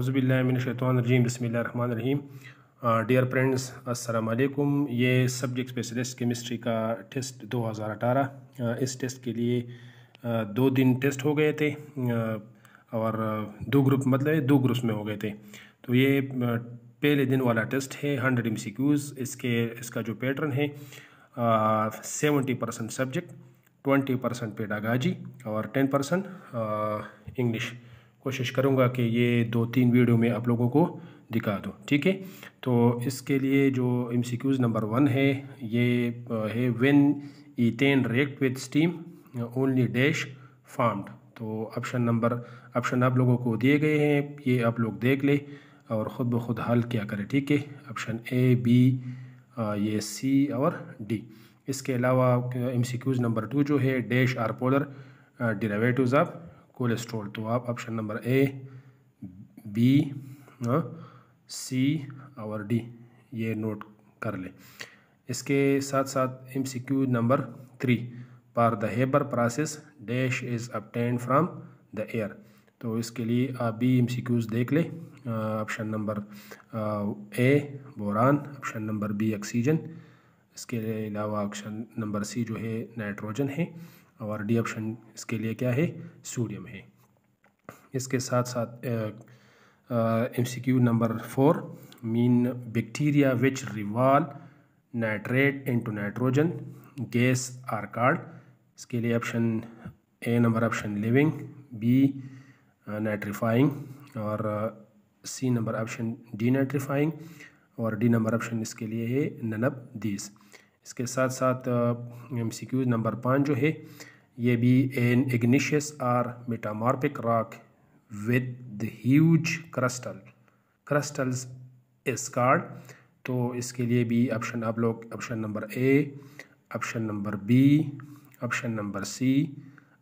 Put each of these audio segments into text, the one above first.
अज़बिल्लाशैतरजीम बसमीम dear friends असलकुम ये सब्जेक्ट स्पेशलिस्ट केमिस्ट्री का टेस्ट 2018 uh, इस टेस्ट के लिए uh, दो दिन टेस्ट हो गए थे uh, और दो ग्रुप मतलब दो ग्रुप्स में हो गए थे तो ये पहले दिन वाला टेस्ट है हंड्रेड एम सी क्यूज़ इसके इसका जो पैटर्न है seventy percent subject twenty percent pedagogy और टेन परसेंट इंग्लिश कोशिश करूँगा कि ये दो तीन वीडियो में आप लोगों को दिखा दूँ ठीक है तो इसके लिए जो M C Qs number one है ये है when tin react with steam only dash formed तो ऑप्शन नंबर ऑप्शन आप लोगों को दिए गए हैं ये आप लोग देख ले और ख़ुद ब खुद हल क्या करें ठीक है ऑप्शन ए बी ये सी और डी इसके अलावा M C Qs number two जो है dash are polar derivatives of cholesterol तो आप ऑप्शन नंबर ए बी हाँ, सी और डी ये नोट कर लें इसके साथ साथ M C Q number three per the Haber process dash is obtained from the air तो इसके लिए आप भी एम सी क्यूज़ देख लें option number A boron option number B oxygen इसके अलावा ऑप्शन नंबर सी जो है नाइट्रोजन है और डी ऑप्शन इसके लिए क्या है सोडियम है इसके साथ साथ M C Q number four mean bacteria which revolve nitrate into nitrogen gas are called इसके लिए option A number option living B nitrifying और C number option D nitrifying और डी नंबर ऑप्शन इसके लिए है ननब दीस इसके साथ साथ एम सी क्यू नंबर पाँच जो है ये भी an igneous or metamorphic rock with the huge crustal crustals is called तो इसके लिए भी ऑप्शन आप लोग option number A option number B option number C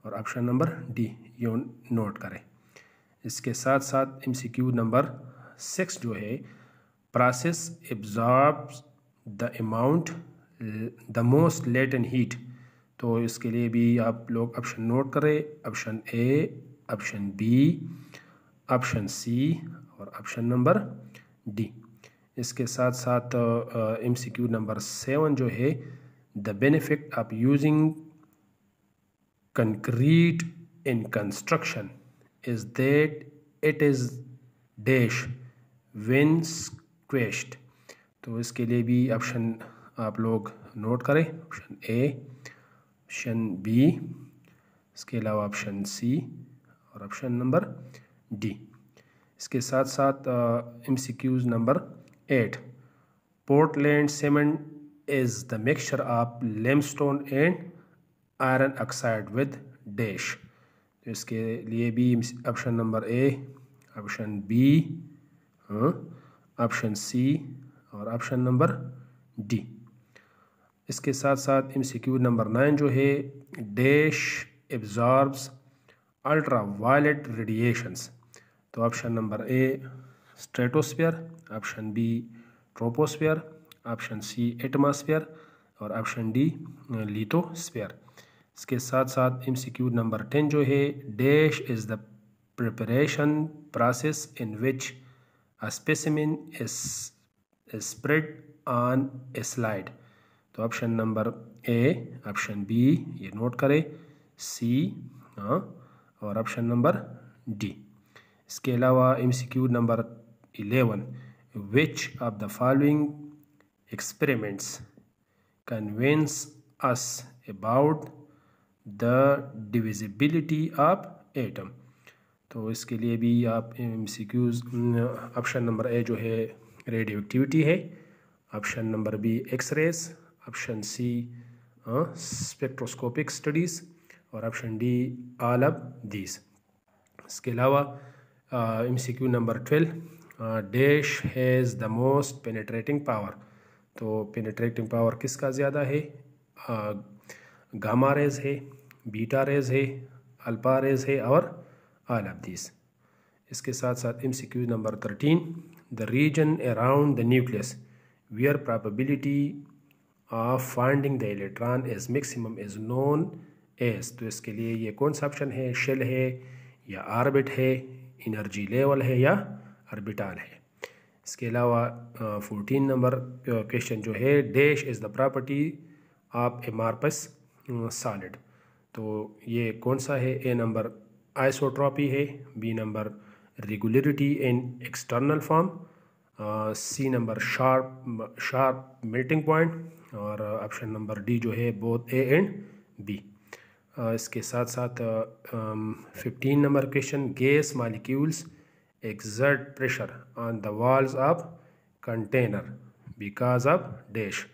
और option number D you note करें इसके साथ साथ एमसीक्यू नंबर सिक्स जो है process absorb the amount the most late and heat तो इसके लिए भी आप लोग ऑप्शन नोट करें option A option B option C और ऑप्शन नंबर डी इसके साथ साथ M C Q number seven जो है the benefit of using concrete in construction is that it is dash when squeezed तो इसके लिए भी ऑप्शन आप लोग नोट करें ऑप्शन ए ऑप्शन बी इसके अलावा ऑप्शन सी और ऑप्शन नंबर डी इसके साथ साथ M C Qs number eight Portland cement is the mixture of limestone and iron oxide with dash तो इसके लिए भी option number A option B option C और ऑप्शन नंबर डी इसके साथ साथ M C Q number nine जो है dash absorbs ultraviolet radiations तो option number A stratosphere option B troposphere option C atmosphere और ऑप्शन डी लीटोस्फीयर इसके साथ साथ M C Q number ten जो है dash is the preparation process in which a specimen spread on a slide तो option number A option B ये note करें C हाँ और ऑप्शन नंबर डी इसके अलावा MCQ number eleven which of the following experiments convinces us about the divisibility of atom तो इसके लिए भी आप M C option number A जो है रेडियो एक्टिविटी है option number B X-rays option C spectroscopic studies और option D all of these इसके अलावा M C Q number twelve dash has the most penetrating power तो penetrating power किसका ज़्यादा है गामा रेज है बीटा रेज है अल्पा रेज है और आल ऑफ दीज इसके साथ साथ M C Q number thirteen the region around the nucleus where probability of finding the electron is maximum is known as तो इसके लिए ये कौन सा ऑप्शन है शेल है या आर्बिट है इनर्जी लेवल है या अर्बिटाल है इसके अलावा फोर्टीन नंबर क्वेश्चन जो है dash is the property of amorphous solid तो ये कौन सा है ए नंबर आइसोट्रॉपी है B number regularity in external form C number sharp sharp melting point और ऑप्शन नंबर डी जो है बोथ ए एंड बी इसके साथ साथ fifteen number question gas molecules exert pressure on the walls of container because of dash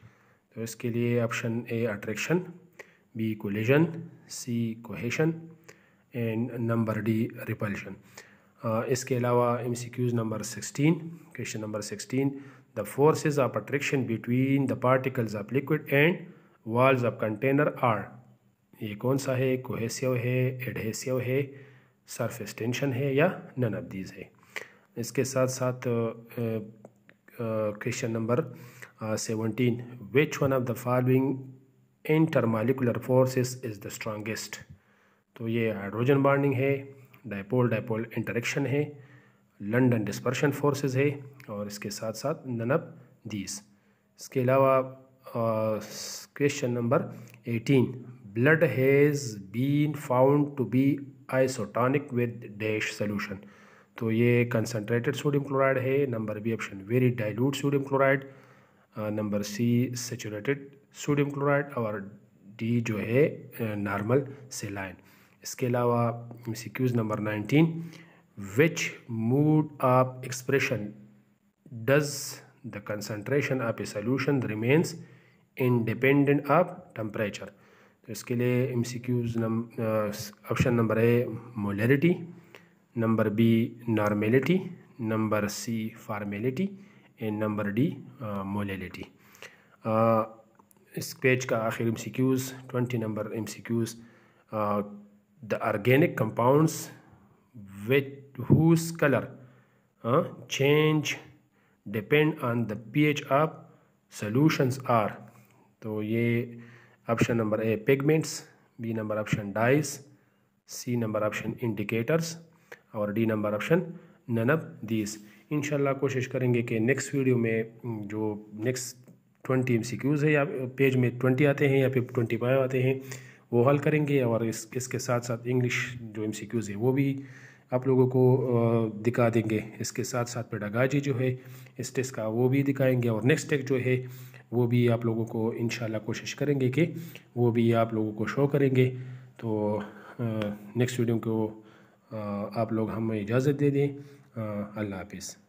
तो इसके लिए option A attraction B collision C cohesion and number D repulsion इसके अलावा M C Qs number sixteen question number sixteen the forces of attraction between the particles of liquid and walls of container are ये कौन सा है cohesive है adhesive है surface tension है या नन ऑफ दीज है इसके साथ साथ question number seventeen which one of the following intermolecular forces is the strongest तो ये हाइड्रोजन बॉन्डिंग है डायपोल डायपोल इंटरेक्शन है लंडन डिस्पर्शन फोर्सेस है और इसके साथ साथ नन ऑफ इसके अलावा question number eighteen blood has been found to be isotonic with dash solution तो ये कंसनट्रेटेड सोडियम क्लोराइड है number B option very dilute sodium chloride number C saturated sodium chloride और डी जो है normal saline इसके अलावा MCQs number nineteen which mood of expression does the concentration of a solution remains independent of temperature तो इसके लिए M C Qs option number A molarity number B normality number C formality and number D molality इस page का आखिर M C Qs twenty number M C Qs the organic compounds with colour color uh, change depend on the pH of solutions are तो ये option number A pigments B number option dyes C number option indicators और D number option none of these इन कोशिश करेंगे कि next video में जो next twenty M C Qs है या पेज में ट्वेंटी आते हैं या फिर ट्वेंटी फाइव आते हैं वो हल करेंगे और इस इसके साथ साथ इंग्लिश जो एम सी क्यूज़ है वो भी आप लोगों को दिखा देंगे इसके साथ साथ पेडागाजी जो है इस टेस्ट का वो भी दिखाएंगे और नेक्स्ट टेस्ट जो है वो भी आप लोगों को इन कोशिश करेंगे कि वो भी आप लोगों को शो करेंगे तो नेक्स्ट वीडियो को आप लोग हमें इजाज़त दे दें अल्लाह हाफिज़